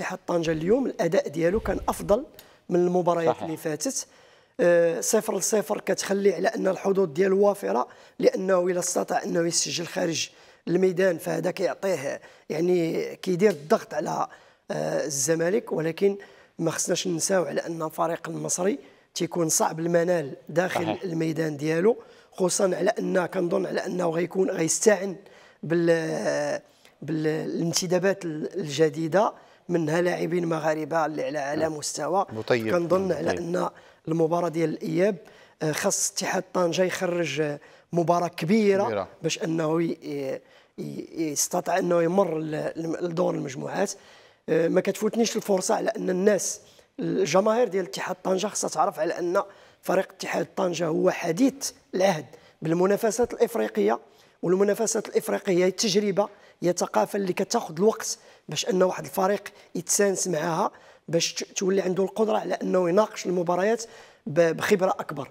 اتحاد طنجه اليوم الاداء ديالو كان افضل من المباريات اللي فاتت آه، صفر لصفر كتخلي على ان الحظوظ ديالو وافره لانه الا استطاع انه يسجل خارج الميدان فهذا كيعطيه يعني كيدير الضغط على آه، الزمالك ولكن ما خصناش ننساو على ان الفريق المصري تيكون صعب المنال داخل صحيح. الميدان ديالو خصوصا على ان كنظن على انه غيكون غيستعن بال آه، بالانتدابات الجديده منها لاعبين مغاربه اللي على اعلى نعم. مستوى مطيب كنظن على طيب. ان المباراه ديال الاياب آه، خاص اتحاد طنجه يخرج آه، مباراه كبيره, باش انه يستطع انه يمر لدور المجموعات آه، ما كتفوتنيش الفرصه على ان الناس الجماهير ديال اتحاد طنجه خاصها تعرف على ان فريق اتحاد طنجه هو حديث العهد بالمنافسات الافريقيه والمنافسات الافريقيه هي التجربه هي ثقافه اللي كتاخذ الوقت باش ان واحد الفريق يتسانس معها باش تولي عنده القدره على انه يناقش المباريات بخبره اكبر